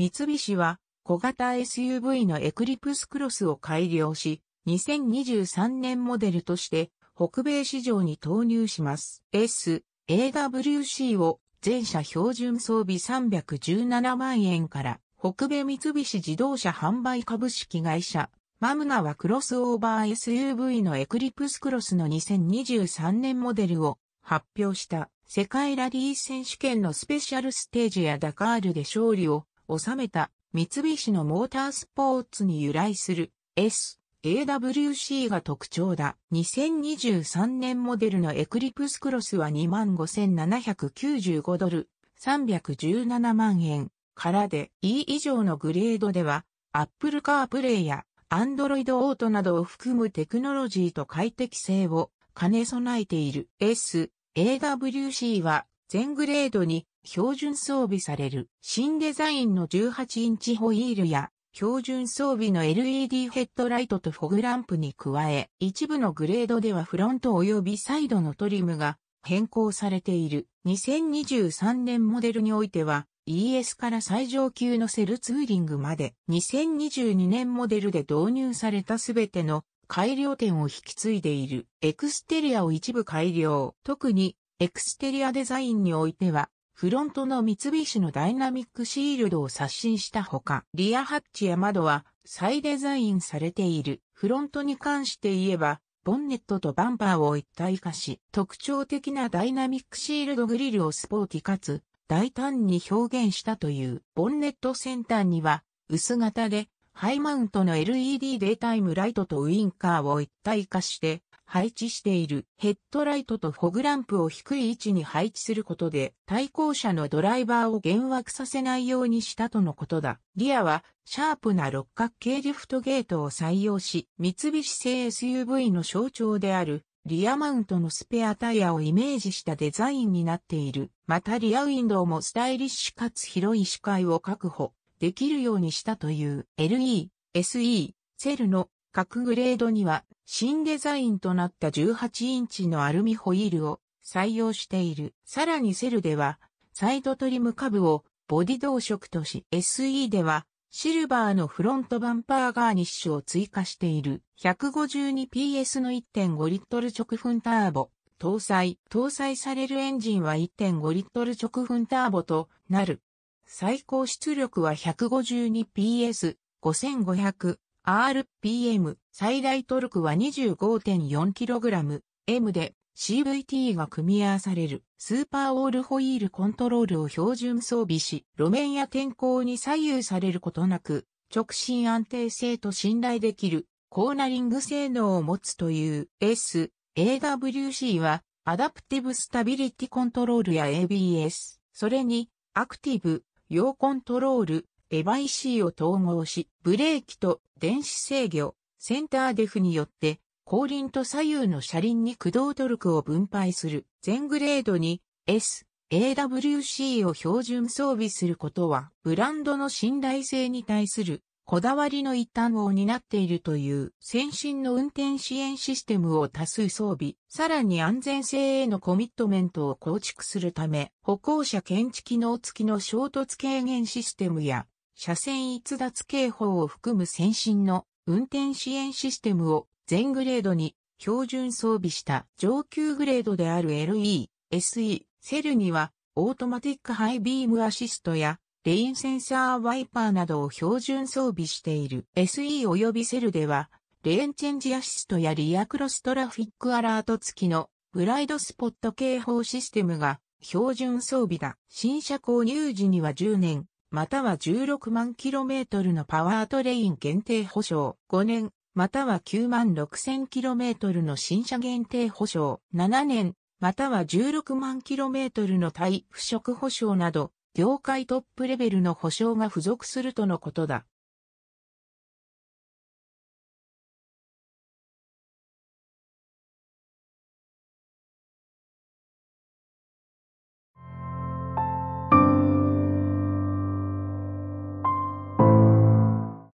三菱は小型 SUV のエクリプスクロスを改良し、2023年モデルとして北米市場に投入します。S、AWC を全車標準装備317万円から北米三菱自動車販売株式会社マムナはクロスオーバー SUV のエクリプスクロスの2023年モデルを発表した世界ラリー選手権のスペシャルステージやダカールで勝利を収めた三菱のモータースポーツに由来する S、AWC が特徴だ。2023年モデルのエクリプスクロスは25,795ドル、317万円からで E 以上のグレードでは、Apple CarPlay や Android Auto などを含むテクノロジーと快適性を兼ね備えている S、AWC は全グレードに標準装備される新デザインの18インチホイールや標準装備の LED ヘッドライトとフォグランプに加え、一部のグレードではフロント及びサイドのトリムが変更されている。2023年モデルにおいては、ES から最上級のセルツーリングまで、2022年モデルで導入されたすべての改良点を引き継いでいる。エクステリアを一部改良。特に、エクステリアデザインにおいては、フロントの三菱のダイナミックシールドを刷新したほか、リアハッチや窓は再デザインされている。フロントに関して言えば、ボンネットとバンパーを一体化し、特徴的なダイナミックシールドグリルをスポーティかつ大胆に表現したという、ボンネット先端には薄型でハイマウントの LED データイムライトとウインカーを一体化して配置しているヘッドライトとフォグランプを低い位置に配置することで対向車のドライバーを減惑させないようにしたとのことだ。リアはシャープな六角形リフトゲートを採用し三菱製 SUV の象徴であるリアマウントのスペアタイヤをイメージしたデザインになっている。またリアウィンドウもスタイリッシュかつ広い視界を確保できるようにしたという LE、SE、セルの各グレードには新デザインとなった18インチのアルミホイールを採用している。さらにセルでは、サイドトリム下部をボディ同色とし、SE では、シルバーのフロントバンパーガーニッシュを追加している 152PS の1.5リットル直噴ターボ。搭載、搭載されるエンジンは1.5リットル直噴ターボとなる。最高出力は 152PS、5500 RPM 最大トルクは 25.4kg M で CVT が組み合わされるスーパーオールホイールコントロールを標準装備し、路面や天候に左右されることなく、直進安定性と信頼できるコーナリング性能を持つという S、AWC はアダプティブスタビリティコントロールや ABS、それにアクティブ、用コントロール、エヴァイ C を統合し、ブレーキと電子制御、センターデフによって、後輪と左右の車輪に駆動トルクを分配する、全グレードに S、AWC を標準装備することは、ブランドの信頼性に対するこだわりの一端を担っているという先進の運転支援システムを多数装備、さらに安全性へのコミットメントを構築するため、歩行者検知機能付きの衝突軽減システムや車線逸脱警報を含む先進の運転支援システムを全グレードに標準装備した上級グレードである LE、SE、セルにはオートマティックハイビームアシストやレインセンサーワイパーなどを標準装備している SE 及びセルではレーンチェンジアシストやリアクロストラフィックアラート付きのブライドスポット警報システムが標準装備だ。新車購入時には10年、または16万 km のパワートレイン限定保証5年、または9万 6000km の新車限定保証7年、または16万 km の対腐食保証など、業界トップレベルの保証が付属するとのことだ。